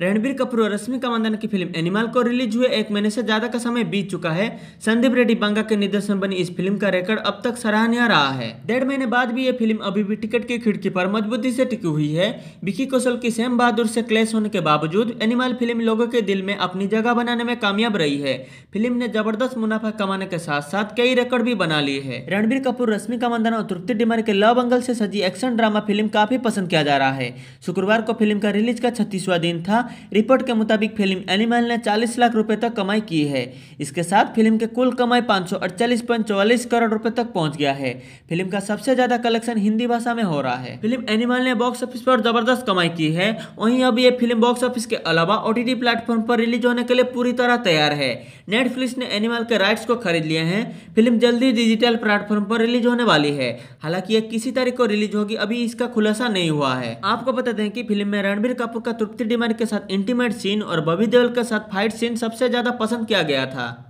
रणबीर कपूर और रश्मिका मंदन की film animal को रिलीज हुए एक महीने से ज्यादा का समय बीत चुका है संदीप रेड्डी बांगा के निर्देशन बनी इस फिल्म का रिकॉर्ड अब तक सराहनीय रहा है डेढ़ महीने बाद भी ये फिल्म अभी भी टिकट की खिड़की पर मजबूती से टिकी हुई है विकी कौशल की सेम बहादुर से क्लेश होने के बावजूद एनिमल फिल्म लोगों के दिल में अपनी जगह बनाने में कामयाब रही है फिल्म ने जबरदस्त मुनाफा कमाने के साथ साथ कई रिकॉर्ड भी बना लिए है रणबीर कपूर रश्मिका मंदन और तृप्ति डिमर के लव अंगल से सजी एक्शन ड्रामा फिल्म काफी पसंद किया जा रहा है शुक्रवार को फिल्म का रिलीज का छत्तीसवा दिन था रिपोर्ट के मुताबिक फिल्म एनिमल ने 40 लाख रुपए तक कमाई की है इसके साथ फिल्म के कुल कमाई पाँच करोड़ रुपए तक पहुंच गया है फिल्म का सबसे ज़्यादा कलेक्शन हिंदी भाषा में हो रहा है फिल्म एनिमल ने बॉक्स ऑफिस पर जबरदस्त कमाई की है वहीं अब ये फिल्म बॉक्स ऑफिस के अलावा ओ टी प्लेटफॉर्म पर रिलीज होने के लिए पूरी तरह तैयार है नेटफ्लिक्स ने एनिमल के राइट्स को खरीद लिए हैं फिल्म जल्दी डिजिटल प्लेटफॉर्म पर रिलीज होने वाली है हालांकि ये किसी तारीख को रिलीज होगी अभी इसका खुलासा नहीं हुआ है आपको बता दें कि फिल्म में रणबीर कपूर का तृप्ति डिमांड के साथ साथ इंटीमेट सीन और बबी देवल के साथ फाइट सीन सबसे ज़्यादा पसंद किया गया था